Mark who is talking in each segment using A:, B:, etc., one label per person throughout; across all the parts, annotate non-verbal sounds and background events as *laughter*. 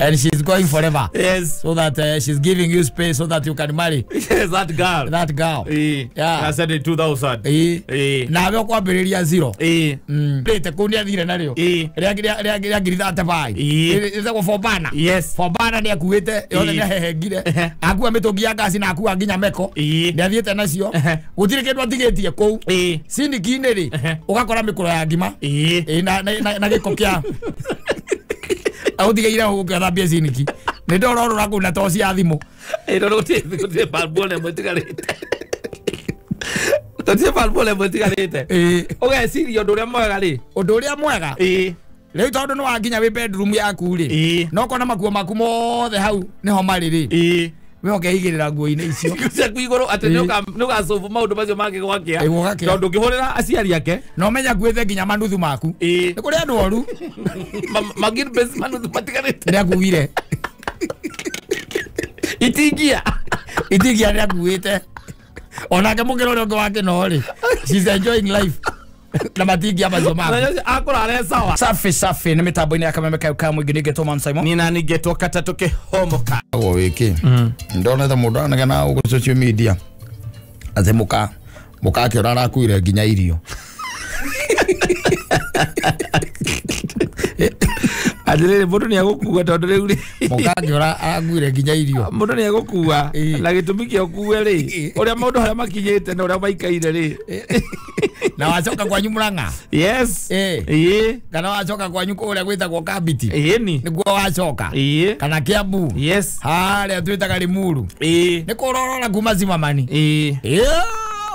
A: and she's going forever. Yes. So that uh, she's giving you space so that you can marry. Yes, that girl. That girl. E. Yeah. I said it 2000. E. E. Na vyo kwa beriria zero. E. Mm. Lete kunia dhire na E. Rea girita atapai. E. Eza kwa forbana. Yes. Forbana ni akuwete. Yole ni hehegire. Akuwa metogia kasi na akuwa ginya meko. E. Ni aviete nasio. Utire kedu ya kou. E. Sindi kineri. Ukakora mikula ya gima. E. Na giko kia. *laughs* ahutigeire hukia thambia ciniki nä ndororora kå na toci ya thimå gutiä bambone mwätigarite gutiä bambone mwätigarite ågeciria å ndå å rä a mwega rä å ndå å rä a mwega rä u tondå nä wakinya wä bedroom yaku rä nokona makuo maku mothe hau nä ho marä rä rä ra nguo-inä icio igå rå atä nä å gacå maå ndå macio magä gwakä eh, gwakĩa tondå ngä hå rä ra aciari ake na å menya nguä te nginya manuthu maku eh. nä kå rä andå oru *laughs* manuthu matiganä te nä akuire *laughs* itingia itingia nä akuä te onake må kä ra å rä a å ngä wakä no rä na matingi ya macio maku akurare sawa safi safi ni mitambo-inä yakame kameme kau ka må ingä nä ngä tå mansaimo ni na ningä twoka ta tå kä homoka agwo wä kä ndonete må ndå anegena gå social media atä må ka må ka akä å ra arakuire nginya irio *laughs* atirä må ndå nä agåkua tondå rä u rä må aranguire nginya irio må ni nä na gä tå mi kä a å kue rä å rä a maå ndå harä a makinyä te na å rä maikaire rä na wacoka kwanyu må ranga kana wacoka kwanyu kå rä a gwä tagwo kambiti nä guo wacoka kana kä ambu harä a twä taga rä muru nä kå rorora kuma zimamani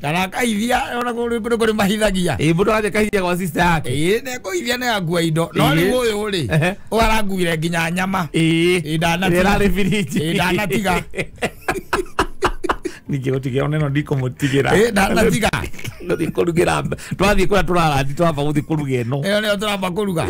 A: kana kaithia ona kå rä mahithagia ä mbå ndå kaithia gwa sister yake ä ithia nä angua indo no rä å yå rä å aranguire nginya nyama ä ndanatiga ningä gå tigä no ndikå må tigä ra ndanatiga *laughs* *laughs* guthiä kå rugä twathiä kå rä a tå rara ndi gå thiä kå ruga ä no ä yo nä yo tå ramba kå ruga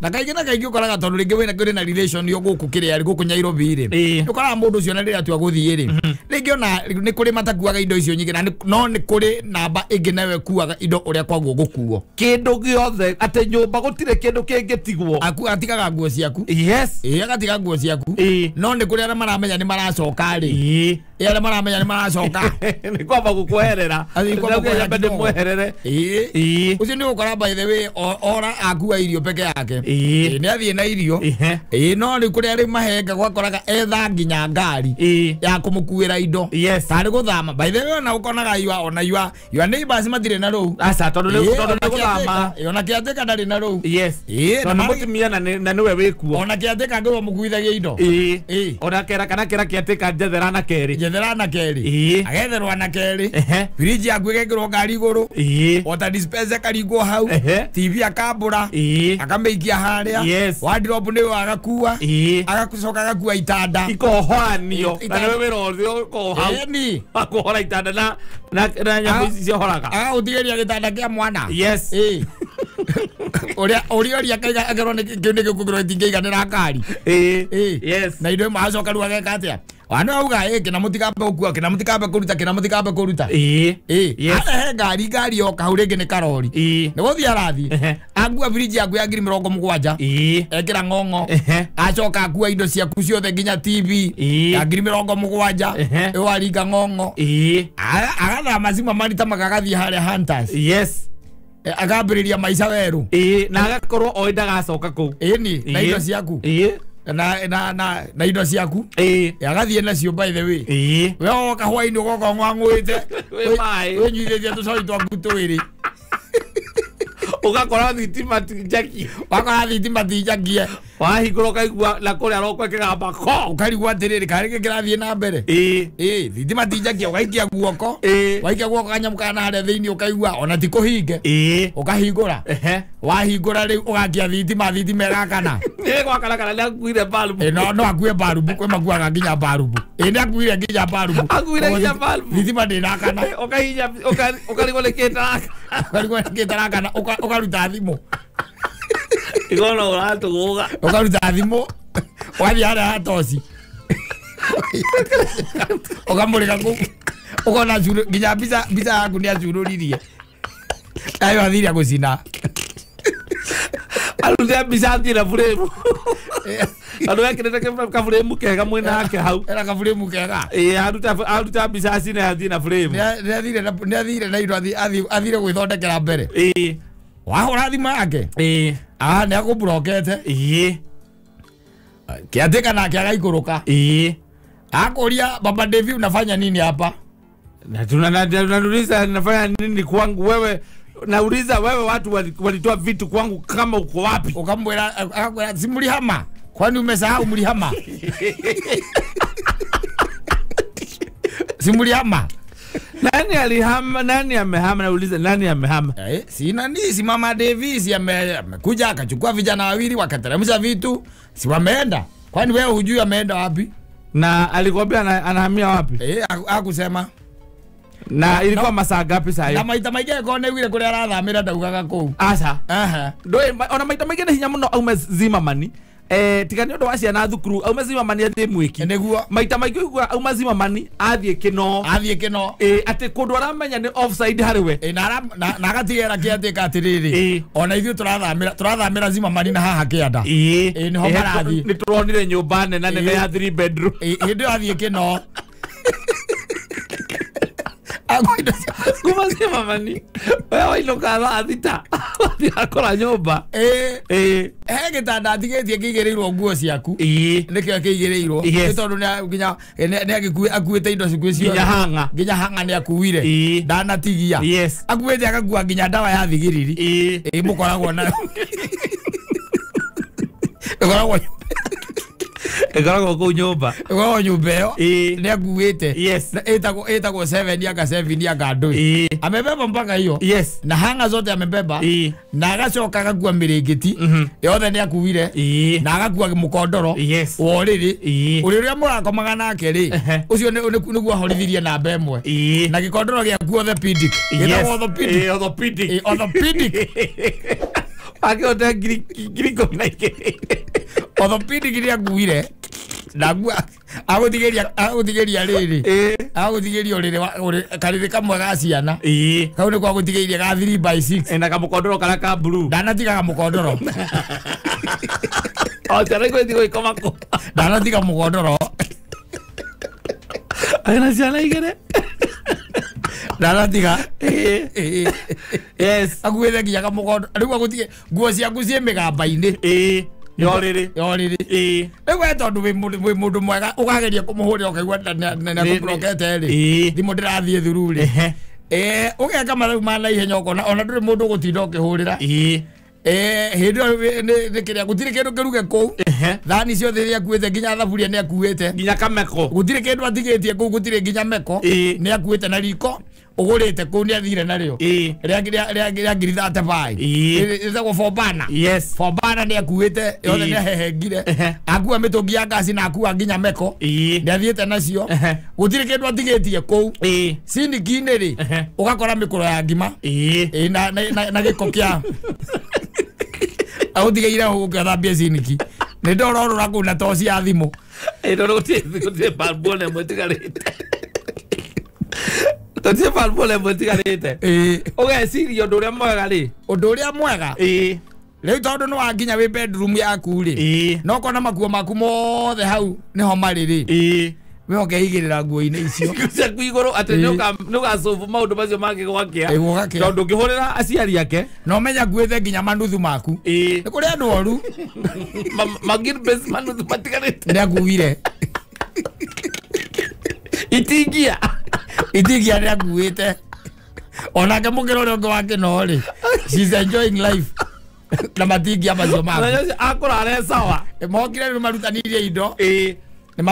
A: na kaingä na kaingä å koraga tondå rä ngä wä na yo gå kå kä rä a gå kå nyairobi rä å koraga må ndå å cio na rä rä a gå thiä rä rä ngä ona nä kå rä matakuaga indo icio nyingä no nä kå rä namba ä ngä nawe kuaga indo å rä a kwaguo gå kuo kä ndå gä othe atä nyå mba gå tirä kä ndå kä ngä tigwo agatigaga nguo ciaku ä agatiga nguo ciaku no nä kå rä arä a maramenya nä maracoka rä arä a maramenya nä maracoka *laughs* nä kwamba gå kweherera mweherere ucio nä gå kora by the way ora akua irio peke yake nä athiä na irio no rä kå rä a rä mahenga gwakoraga etha nginya ngari ya kå må kuä ra indo tarä gå thama by the way ona gå konaga iwa ona iwa iwa nä ibas matirä na rä u ona kä atä ka ndarä na rä u na må tumia na nä we wä kuo ona kä atä ka ngä rwo må kuithagia indo ona kera kana kä ra kä atä ka njethera na kerä njethera na kerä agetherwa na kerä biriji yaku ä rwo ngari igå igoro iguru otadispensa karigwo hau tv akambura akamĩikia harĩa wandirobu nĩwe agakua agacoka agakua itanda ikohanio nawe wĩra ũthio ũkohani *laughs* akohora itanda na na na nyamũ ici ciohoraga agagũtigĩria gĩtanda kia mwana yes *laughs* ũrĩa ũrĩa akaiga akorwo nĩ kĩu nĩ gĩkugĩrwo itingĩiganĩra ngari na indo ĩmwe acoka rĩu ageka atĩa wana uga ä eh, kina muti kape ukua kina muti kape kuruta kina muti kape kuruta kä na må tikambe kå gari arehe ngari ngari yoka hau rä ngä nä karori nä gå thiä arathi angua birinji yaku ya ngiri mä rongo må gwanja ekä ra ng'ong'o acoka akua indo ciaku ciothe nginya tv ya giri mä rongo må gwanja ä waringa ng'ong'o agana agathaa macima marita magagathiä harä a e, agambä rä maisha maica werå na agakorwo oida ndagacoka kå ä ni na indo ciaku na na na na indo ciaku eh agathie nacio by the way eh we go ngwa ngwe te we mai we nyithitie tucoi twaku twiri *laughs* ugakora thitima tinjakie wakora thitima tinjakie wahingå kaigua na kå rä a rokwo kä gamba ko å karigua atä rä rä karä gä kä rathiä na mbere ä thitima tinjakia å e, gaikia guoko waikia guoko kanyamå kana harä a thä inä å kaigua ona ti kå hinge å kahingå ra wahingå ra rä u å gakia thitima thitima ä gakana gwakarakana nä akuire balbu no no akuire balbu kwä makuaga nginya balbu ä nä akuire nginya balbu akuire nginya balbu thitima ndä nakana å karigwo nä kä tarakana ukaruta thimu igona uratuguga ukaruta thimu wathi haria hatoci ukamurika kuu ukona nginya mbica mbica yaku nä acururirie nayo athiria gå cina arute mbica atire buremu andå ekärä kaburemu kega mwä nake hau ena kaburemu kega aruta mbica acine athiä na buremu nä athire athire gwä thondekera mbere wahå thimå yake ä aha nä agå mburokete ä kä atä kana akä aga igå rå ka ä baba davi unafanya nini hapa natunauliza nafanya nini kwangu wewe nauliza wewe watu walitoa vitu kwangu kama uko wapi ukamwira akakwira si mlihama kwani umesahau mlihama *laughs* si mlihama nani alihama nani amehama nauliza nani amehama eh, si nani si mama Davis amekuja akachukua vijana wawili wakateremsha vitu si wameenda kwani wewe hujui ameenda wapi na alikuambia anahamia wapi eh akusema na no, ilikuwa no. masaa ngapi saa na maita maingĩ angĩkorwo nĩ uire kũrĩa arathamĩra ndaugaga kũu aca ndũĩ ona maita maingĩ nĩ hinya mũno aume zimamani eh tiga nä å ndå wa thukuru au mazima mani mwä ki nä maita maingä å au mazima mani athiä kä no athiä kä eh, ati ä atä kå ndå aramenya nä harä we eh, na agatigera kä atä ka atä rä eh. rä ona ithuä tå rathamä ra mani na haha kä anda eh ni homa nä tå ronire nyå mba na ne ya hä ndä ä yo athiä kä no kuma cia mani we wainũka thaa thita wathigakora nyũmba he gĩtanda atigĩtie kä nguo ciaku nĩkĩo kĩigĩrĩirwo nĩ nä akuä te indo ciku ciothe nginya hanga nä akuire ndanatigia akuä akuĩte agakua nginya ndawa ya ä må koragwo nayo *laughs* koragwo ĩkoragwo kå u nyå mba ĩkoragwo nyå mba ä yo nä akuä te ä tagwo anga anga ndå amebeba mpaka hiyo na hanga zote amebeba na agacoka agakua mä rä ngä ti mhm. yothe nä akuire na agakua må kondoro wa å rä rä å rä å rä a må rakomaga nake rä å cio nä guo ahorithirie namba ä mwe na gä kondoro gä aku orthopedic gä tagwo orthopedic akĩonda ngiri ikũmi na igĩrĩ orthopedic nä anguire naguo agåtigeria agåtigeria rä rä agåtigeria karä kamwe ga ciana kau nä kwagå tigäirie ga na kamå kondoro karä a ka ndanatigaga må kondoro *laughs* otianaigåtigåikomakå ndanatiga må kondoro na ciana igä ndanatiga aguä the nginya kamå kondoro rä u agå tige nguo ciaku ciä mä gamba-inä yoriri yoriri ii riu we tondu wi mundu mwega ukageria kumuhurira ukaigua niakubrokete ri thimu ndirathie thuru ri ugeka marau ma naihenya ukona ona nduri mundu ugutinda ukihurira ii hindi nikiria gutiri kindu kiruge kuu thani ciothe iria akuite nginya thaburia ni akuite nginya kameko gutiri kindu atigitie kuu gutiri nginya meko ni akuite na riko ugurite kuu ni athire nario ria ngiri thate bai itagwo forbana forbana ni akuite yothe ni ahehengire akua mitungi ya ngasi na akua nginya meko ni athiite nacio gutire kindu atigitie kuu sindikini ri ugakora mikuro ya ngima na giko kia autigeire ugathambia ciniki nindororora kuu na tosi ya thimu ndorå tä mbone mwä tigarä Tũtirĩ Balbole mũtigarĩte. Ĩĩ. E. Ũgeciria ũndũ ũrĩa mwega rĩ. Ũndũ ũrĩa mwega? Ĩĩ. E. Rĩu tondũ nĩ wakinya wĩ bedroom yaku rĩ. Ĩĩ. E. No kona makuo maku mothe hau nĩho marĩ rĩ. Ĩĩ we ũkeigĩrĩra nguo-inĩ icio *laughs* ciaku igũrũ atĩ nĩ ũgacobu maũndũ macio mangĩ gwakĩa tondũ ngĩhũrĩra aciari ake na ũmenya nguĩte nginya manuthu maku nĩ kũrĩ andũ oru manuthu matiganĩte nĩ akuire itingia itigia ni akuite ona ke mugiro ro go ake no ri she is enjoying life na matigia macio ma akurare sawa mokire ni marutanirie indo eh nä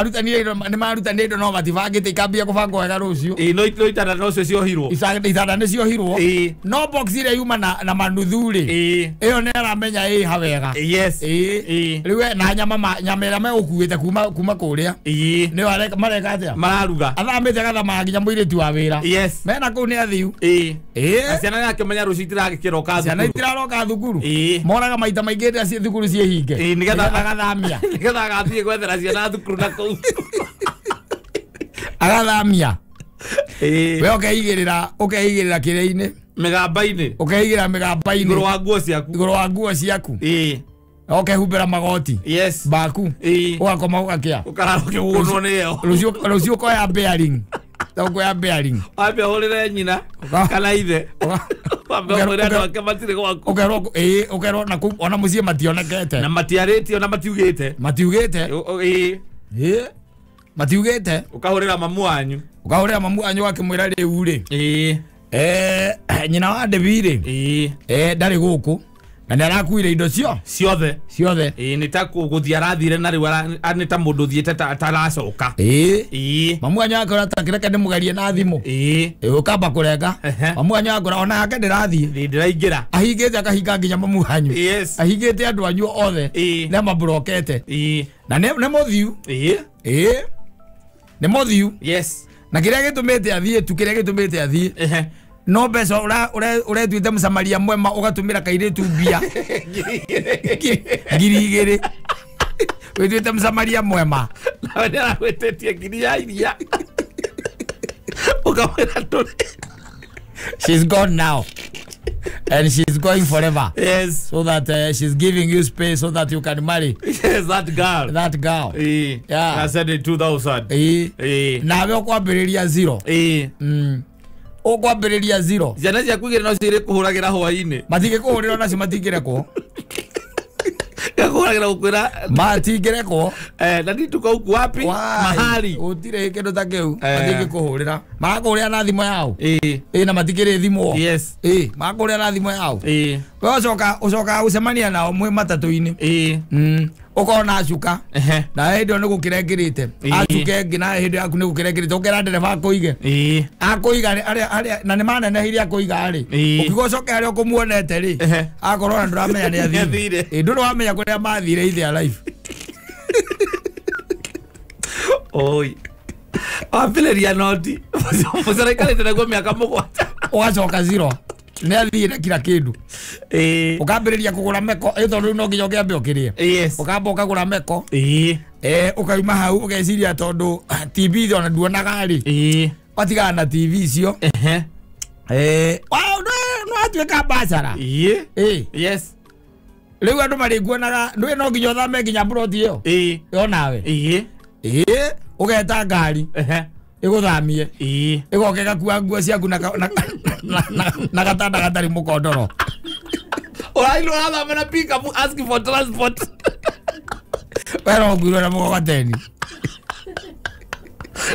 A: marutanä indo no matibangä ikambia gå wega rå itanda nocio no box irä yuma na, na manuthu rä ä aramenya ä wega rä na nyama nyama ä rä a kuma kå rä mareka atä mararuga athamä te nginya må wa wä mena kå u athiu ciana yake menya rå cio itiragä ciana itiraroka thukuru moraga maita maingä thukuru ciä hinge agathamia *laughs* nä getha gwethera ciana thukuru *laughs* agathamia we ukeigirira ukeigirira kire-ini migamba-ini ukeigirira migamba-ini iguru wa nguo ciaku iguru wa nguo ciaku ra magoti yes baku ugakoma ugakia ukarara ukigũnwo nĩyo rũciũ ũkoya bearing tokuoya bearing wambe nyina kana ithe ũkerwo ona kũu ona mũciĩ mationekete na matiarĩtio na matiugĩte matiugĩte matiugete matiugite ukahurira mamu wanyu ukahurira mamu wanyu wakimwira riu ri nyina wa ndebi ri ndarĩ gũkũ na nä arakuire indo cio ciothe ciothe ä nä ta gå thi arathire na rä u nä ta må ndå thiä te taracoka mamu anyo akora takä reke ndä må gerie na thimå å kamba kå renga mamu anyo akora ona yake ndä rathiä ndä raingä ra ahingä te akahinga nginya mamu anyu ahingä te andå anyu othe nä maburokete na nä må thiu nä må thiu na kä rä a gä tå mä te athiä tu kä rä a gä tå mä te athiä no mbeca ũretuĩte mũcamaria mwema ũgatũmĩra kairĩtu mbia ngiri igĩrĩ wĩtuĩte mũcamaria mwema nawe nĩ aragwĩtĩtie ngiri ya iria ũkamwĩra tũrĩ she's gone now and she's going forever. Yes. So that uh, she's giving you space so that you can marry. Yes, that girl. That girl. E. Yeah. I said in 2000. E. E. Nawe ukwambĩrĩria zero. E. Mm ukwambiriria zero ciana ciaku igä rä nocio irä kå hå ragä ra hwainä matingä kå hå rä ra nacio matingä rekwo *laughs* gakuhagä ra gå kwä ra matingä rekwo eh, na nitukauku wapi mahari gå tirä kä ndå ta kä u eh. matingä kå hå rä ra marakå rä ra na thimå yao ä na matikä rä thimwo marakå rä ra na thimå yao we å cokaga gå cemania nao mwä matatå-inä ukona acuka na hä ndä ä yo nä gå kä rengä rä te acuke ngina hä ndä yaku nä gå kä rengä rä te å ngera ndereba akå ige akå na ni manenehirie akå iga rä å kiuga å coke harä a å kå muonete rä akorwo na ndå ramenya nä athire ä ndå rä wamenya kå rä a mathire ithe a life *laughs* oi wambä noti må caraikarä te naguo mä aka må gwanja å gacoka nä athiä na kira kä ndå å kambä rä ria kå gå ra meko ä tondå rä u no nginya å ngä ambe å kä rä a å kamba å kagå ra meko å kauma hau å geciria tondå ah, tv ona nduonagarä watigana na tv icio watuä ka mbacara rä u andå marä nguonaga ndå no nginya å thame nginya mburoti ä yo yonawe å geta ngari iguthamie igoke gakua nguo ciaku na gatanda gatarä må kondoro urainä rathama na pikabu ask for må gogoteni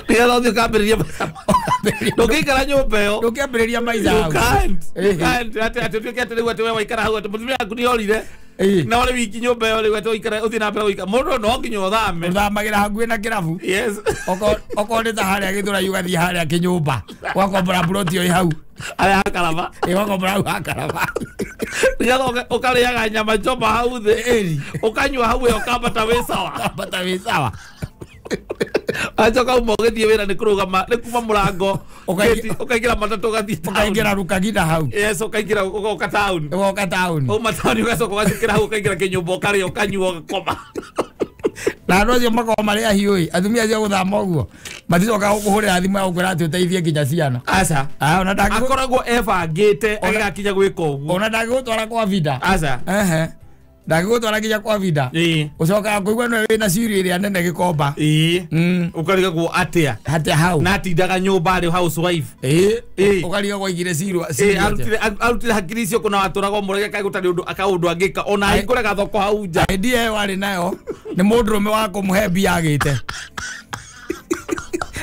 A: nä å thiä kambä rä ria ndå ngä ikara nyå mba ä yo ndå ngä ambä rä ria maitha atä tuä ke atä rä u atä we waikara hau atä må tumia yaku nä orire na å rä wiki nyå mba ä yo å thiä na gå ika må ndå no nginya å thame å thamagä ra hakuä na kä rabu okorwo nä ta harä a gä tå å gathiä harä a kä nyå mba wakombora mburoti ä hau arä hakaraba ä wakombora hau hakaraba karä aga nyama njoma hau å kanyua hau ĩyo ũkambata wĩ sawa ũkambata wä sawa acoka uma ũgĩthiĩ wĩra nĩ gama nĩ kuma mũrango ũkaingĩra matatũ ũgathiĩũkaingĩra rukagina hau yes ũkaingĩra ũgoka taũni ũgoka taũni ũma taũni ũgacoka ũgacukĩra hau ũkaingĩra kĩnyũmba ũkarĩa ũkanyua ũgakoma na andå acio makorwo marä ahiå ä atumia acio gå thama å guo maticoka gå kå hå rä ra thimå ya gå kwä ra atä å teithie nginya ciana ah, akoragwo ebangä ona ndangä gå twara kwa vida na gigutwara nginya kwa vida ucokaga kuigua nä wä na cirio ä rä a nene gä komba å hmm. karigagwo atä a hau na atindaga nyå mba arä housewife å karigagwo aigire arutire hakiri icio kona watå raga må rege kagå tarä å kaå ndå angä ka ona ahingå re gathoko hau nja ndi eyo arä nayo nä må ndå rå me wa kå må he mbia agä te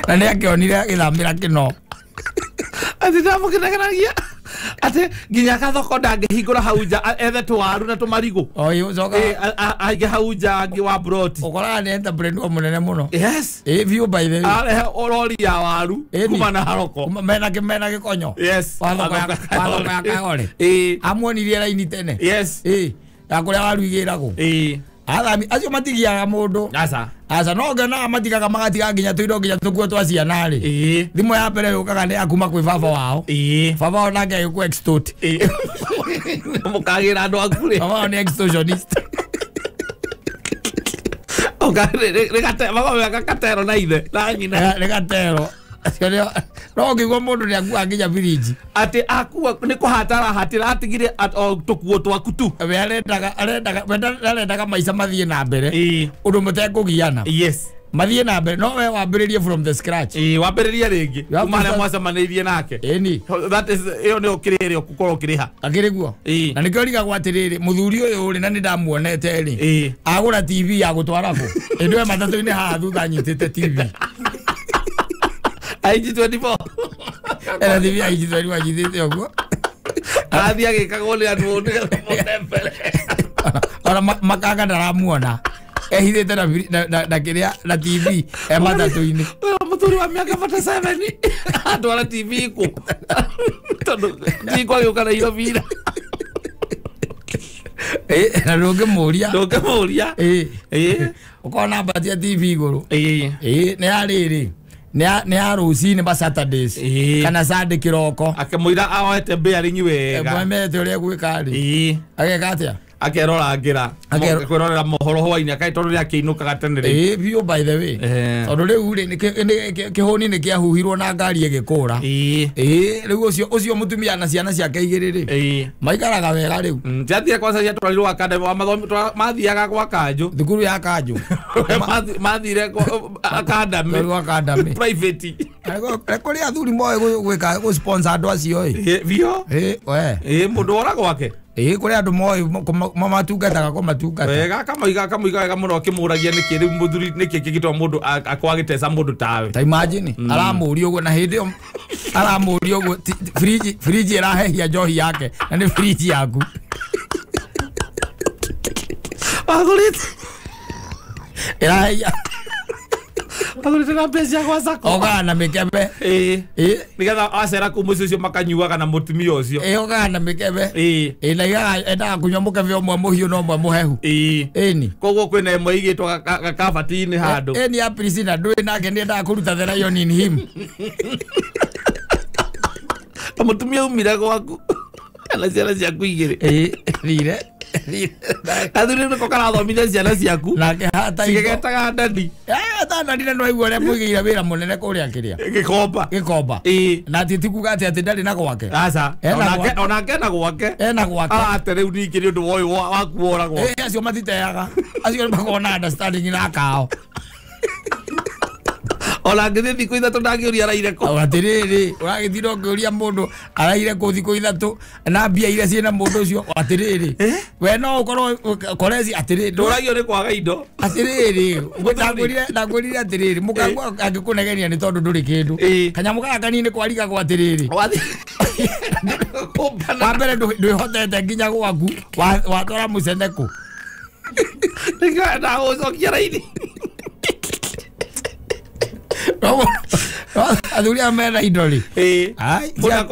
A: na nä akä onire agä thamä ra kä no atä atä nginya gathoko ndangähingå ra hau nja ethe tå waru na tå marigå aingä hau nja angä wa å koraga nä entabrendwa må nene må no ä biå å rori ya waru kuma na haroko mena gä konyo wathoko ya kagore amuonirie raini tene nakå rä a waru igä ragwo athami acio matigiaga mundu aca aca no ngena matigaga magatiga nginya tuindo nginya tukuo twa ciana rĩ thimũ ya mbere yũkaga nĩ akuma kwĩ baba wao baba wao nake agĩkua extot mũkagĩra andũ aku rĩ baba wao nĩ extortionist rĩgatero na ithe na nyina rĩgatero acio nĩo no ngigwa mundu ni akua nginya village ati akua ni kuhatara hatira atigire o tukuo twaku tu we arendaga arendaga we arendaga maisha mathie na mbere undu mutekungiana yes mathie na mbere no we wambä from the scratch wambä rä ringi rä ngä marä a mwacemanä irie nake ä that is yo kä rä rä å korwo å rä ha akä guo na nä kä origagwo atä rä rä må thuri å na nä ndamuonete rä agura tv ya gå twaragwo ä ndå e matatå-inä haha thutha nyitä tv *laughs* IG24 anathimia IG24 anyitĩte ũguo arathiĩ agĩkagwo nĩ andũ mũtembere ona makanga ndaramuona ehithĩte na kĩrĩa na tv e matatũ-inĩ mũthuri wa mĩaka bata seven atwara tv kũ tondũ tiko agĩũka na irobira na ndũngĩmũria ndũngĩmũria ũkona mbatia tv igũrũ nĩ ya rĩrĩ nä ya rå cinä ma kana candä kä roko akamå ira oete mbä arinyi wega mwemete å rä a gwä karä ageka a akerora ra mohoro hwainä akaä tondå rä akä inå kaga tene rä biå by the way tondå rä u rä kä hå ni nä kä ahuhirwo na ngari ä gä kå ra rä u å cio må tumia na ciana ciake igä rä rä maikaraga wega rä u tiathire mm, kwaca ciatwarirwo mathiaga gwa kanjå thukuru ya kanjå mathire akandamä kå rä athuri moä gwä ka gå andå acio ä biå må ndå wora gwake ä kå rä andå moä mamatungataga kå matungata wega akamoiga akamoiga wega må no akä må ragia nä kä rä u må thuri nä kä kä gä twa må ndå akwagä teca må ndå tawe ta imajini mm. aramå ri å guo na hä ndä ä yo aramå ri å guo friji ä rahehia njohi yake na nä friji yaku wagå rä te ä rahehia tatå mbeca ciakwa sako ogaa na mä kebe nä getha acera kå må cio cio makanyuaga na må tumia å cio ogaa na mä kebe na endaga kunyua må kebe å mwe må hiå na å mwe må hehu ni koguo kwä na ä mwe igä two gakabati-inä handå ni aprisina ndå nake nä endaga kå ruta theraionin him ta tumia umire gwaku kana *laughs* ciana ciaku igä rä gathuri nä ko karathomithia ciana ciaku cigägetaga ndani eh, ta ndani na nwaigua å rä a mwä gä ire wä ra må nene kå rä a kä rä a gä komba na ti tikuga atä atä ndari na gwake onake na gwake ena gwake ah, ate rä u ningä nä å ndå woä wakuoragwo acio matiteaga acio nä makoragwo na na *laughs* ona ngithie thiku ithatu ndangiuria araire kå ona tä rä rä å ragäthire å ngä å ria må ndå araire kå thikå ithatå na mbia iria ciä na må ndå å cio atä rä we no å korwo koreci atä rä ndå ragio nä kwaga indo atä rä *laughs* rä ndangå rire atä rä rä må kangu angä kå negenia nä tondå ndå rä kä ndå kanyamå kaya kanini kwarigagwo atä rä rä wa mbere ndwä hotete nginya gwaku watwara må cenekå ndaå cokia raini *laughs* athuri a mena indo rä å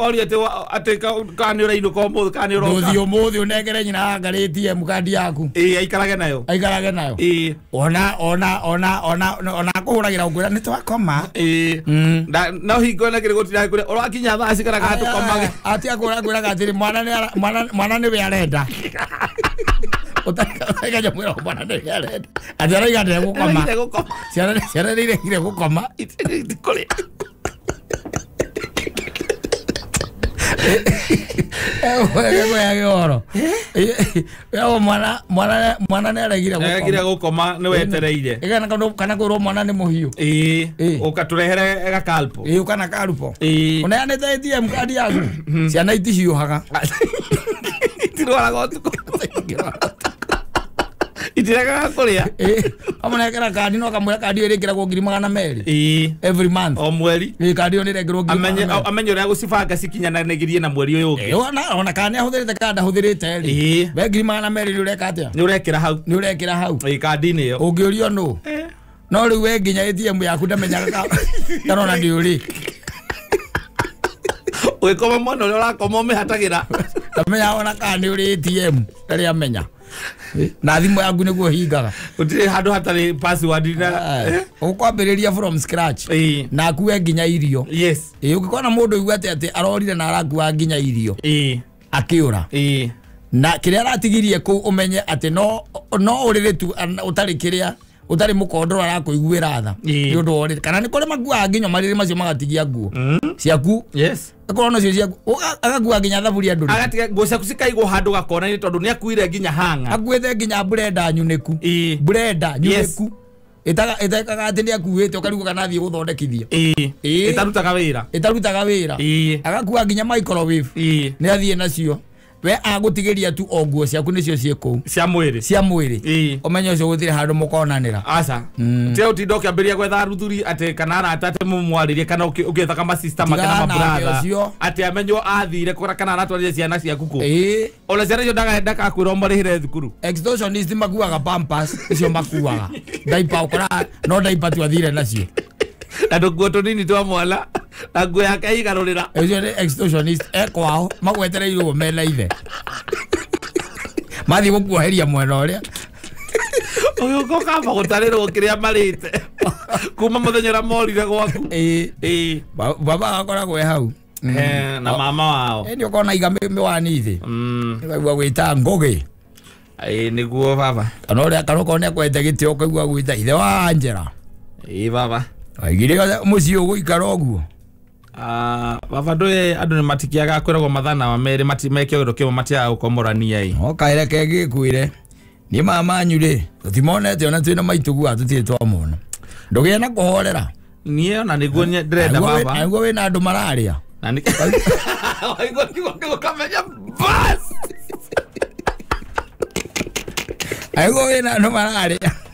A: må thä å nengere nyina angarä tie mukandi yaku aikarage nayo ona ona kå hå ragä ra å ngå ra nä twakoma mm. no hingo å rakinya thaa cikaraga tå komage atiakå ra ngå raga atä rä mwana nä we arenda *laughs* 어떠니까 이제 no 말하네 야래 a mwana itirekaga kå rä a amanekera kandi no akamwä ra kandi ä yo ngiri magana merä every month o mweri kandi ä yo nä rengerwo amenye å rä a gå cibanga cikinyananägirie na mweri å yå ũngä ona kana nä ahå thä rä te kana ngiri magana merä nä å reka atä a nä å rekä ra hau nä å hau kandi-inä ä yo å ngä å rio nå eh. no rä we nginya atm yaku ndamenyaga kanona ndä å rä å mwana å rä a å rakoma å mä hatagä ra ndamenyaga ona kana na yangu yaku guo hingaga gũtirĩ handũ hatarĩ password na eh? ũkwambĩrĩria from scratch na akue nginya irio yes ũngĩkorwo na igu atä atä arorire na arakua nginya irio akĩũra na a aratigirie å menye atä no no ũrĩrĩ tu rä a utari må kondå ara kå iguä ra tha nä å ndå kana nä kå rä makuaga nginya marä rä macio magatigia nguo mm. ciaku akorwo nacio ciaku agakua nginya thaburi andå agatiga nguo ciaku cikaigwo handå ni tondå nä akuire nginya hanga akuä nginya brenda nyunä ku brenda nyunä ku ĩtekaga atä nä akuä ũkarigwo kana thiä gå thondekithia ĩtarutaga wä ra wira wä ra agakua nginya microwave nä athie nacio we ria tu o nguo ciaku cio ciä kå u cia mwä rä å menya å cio gå thirä handå må konanä ra aca mm. tia å tinda å kä ambä ria gwetha ruthuri atä kana arata atä må mwarä rie kana å gä ethaga macista makana maburatha atä amenywo athire kå ra kana aratwarire ciana ciaku kå ona ciana icio ndakakwä ra marä hä re thukuru makuaga icio makuaga ndaipa å kora no ndaipa tu nacio na tå kuo tå nini twa mwana na nguo yake igarurira ucio ni extortionist ekwao magwetereirwo mena ithe mathiä gå kuoheria mwena å rä a å gä kamba gå tarä rwo kä rä a marä te kuma må thenya å rä a morire gwaku baba gakoragwo e hau na mm. mama wao nä å kona iga mä wani thä gagua gwä ta ngågä nä guo baba kana å rä a kana å korwo nä akwete gä tä o kaigua gwä ta ithe wa njera baba aigire må ciä å gå ikara å guo Ah, baba ndå andå nä matikiaga kwäragwo mathana wa merä meke å ndå kä matiaga gå komorania ä okaä reke ngä re niä mamanyu rä tå timonete ona twä na maitå guo tå tirä twamona ndå gä e na kå horera *laughs* niä ona nä guo ndärenda baba guo wä na andå mararä a kamenya wä na andå mararä a